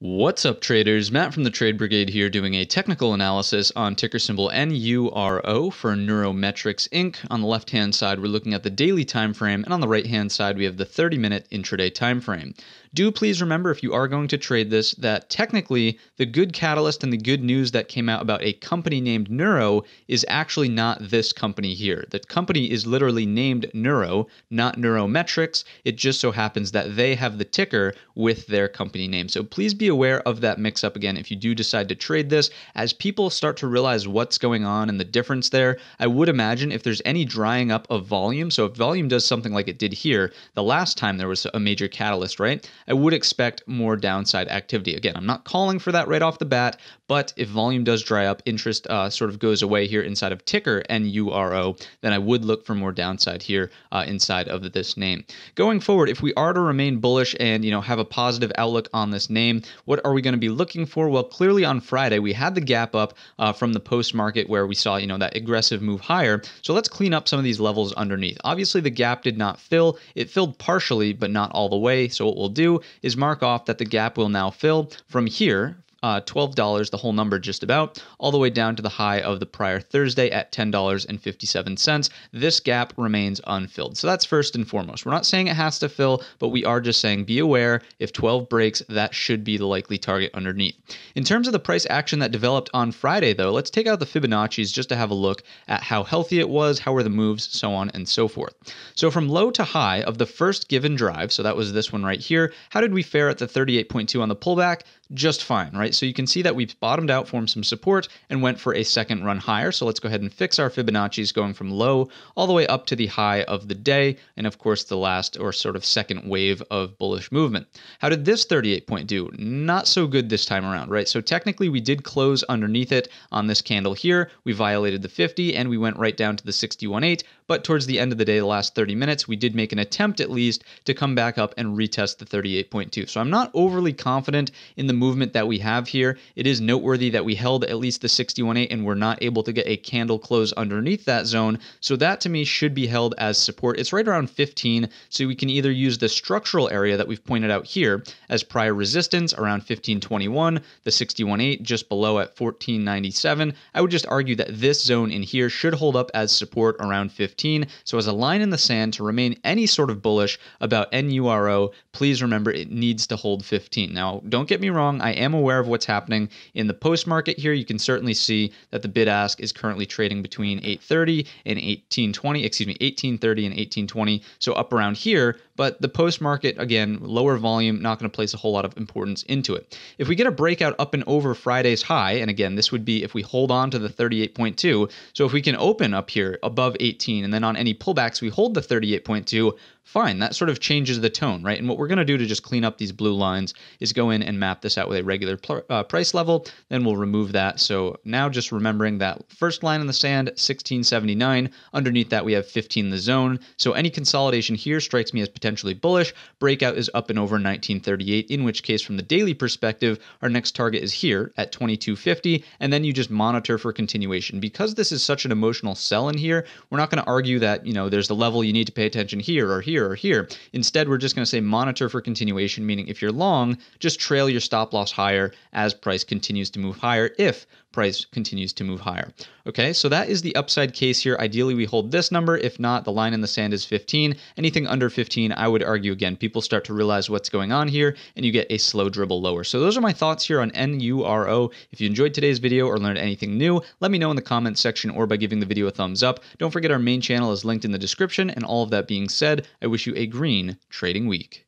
What's up, traders? Matt from the Trade Brigade here doing a technical analysis on ticker symbol NURO for Neurometrics Inc. On the left hand side, we're looking at the daily time frame, and on the right hand side, we have the 30 minute intraday time frame. Do please remember if you are going to trade this that technically the good catalyst and the good news that came out about a company named Neuro is actually not this company here. The company is literally named Neuro, not Neurometrics. It just so happens that they have the ticker with their company name. So please be aware of that mix up again if you do decide to trade this. As people start to realize what's going on and the difference there, I would imagine if there's any drying up of volume, so if volume does something like it did here, the last time there was a major catalyst, right? I would expect more downside activity. Again, I'm not calling for that right off the bat, but if volume does dry up, interest uh, sort of goes away here inside of ticker NURO, then I would look for more downside here uh, inside of this name. Going forward, if we are to remain bullish and you know have a positive outlook on this name, what are we going to be looking for? Well, clearly on Friday, we had the gap up uh, from the post market where we saw, you know, that aggressive move higher. So let's clean up some of these levels underneath. Obviously, the gap did not fill. It filled partially, but not all the way. So what we'll do is mark off that the gap will now fill from here, uh, $12, the whole number just about, all the way down to the high of the prior Thursday at $10.57. This gap remains unfilled. So that's first and foremost. We're not saying it has to fill, but we are just saying be aware if 12 breaks, that should be the likely target underneath. In terms of the price action that developed on Friday, though, let's take out the Fibonacci's just to have a look at how healthy it was, how were the moves, so on and so forth. So from low to high of the first given drive, so that was this one right here, how did we fare at the 38.2 on the pullback? just fine, right? So you can see that we've bottomed out, formed some support, and went for a second run higher. So let's go ahead and fix our Fibonacci's going from low all the way up to the high of the day, and of course the last or sort of second wave of bullish movement. How did this 38 point do? Not so good this time around, right? So technically we did close underneath it on this candle here. We violated the 50 and we went right down to the 61.8, but towards the end of the day, the last 30 minutes, we did make an attempt at least to come back up and retest the 38.2. So I'm not overly confident in the movement that we have here. It is noteworthy that we held at least the 61.8 and we're not able to get a candle close underneath that zone. So that to me should be held as support. It's right around 15. So we can either use the structural area that we've pointed out here as prior resistance around 1521, the 61.8 just below at 1497. I would just argue that this zone in here should hold up as support around 15. So as a line in the sand to remain any sort of bullish about NURO, please remember it needs to hold 15. Now, don't get me wrong I am aware of what's happening in the post market here. You can certainly see that the bid ask is currently trading between 830 and 1820, excuse me, 1830 and 1820. So up around here, but the post market, again, lower volume, not going to place a whole lot of importance into it. If we get a breakout up and over Friday's high, and again, this would be if we hold on to the 38.2. So if we can open up here above 18, and then on any pullbacks, we hold the 38.2 fine. That sort of changes the tone, right? And what we're going to do to just clean up these blue lines is go in and map this out with a regular uh, price level. Then we'll remove that. So now just remembering that first line in the sand, 1679. Underneath that, we have 15 the zone. So any consolidation here strikes me as potential potentially bullish. Breakout is up and over 1938, in which case, from the daily perspective, our next target is here at 2250, and then you just monitor for continuation. Because this is such an emotional sell in here, we're not going to argue that, you know, there's the level you need to pay attention here or here or here. Instead, we're just going to say monitor for continuation, meaning if you're long, just trail your stop loss higher as price continues to move higher if price continues to move higher. Okay, so that is the upside case here. Ideally, we hold this number. If not, the line in the sand is 15. Anything under 15, I would argue again, people start to realize what's going on here and you get a slow dribble lower. So those are my thoughts here on NURO. If you enjoyed today's video or learned anything new, let me know in the comments section or by giving the video a thumbs up. Don't forget our main channel is linked in the description. And all of that being said, I wish you a green trading week.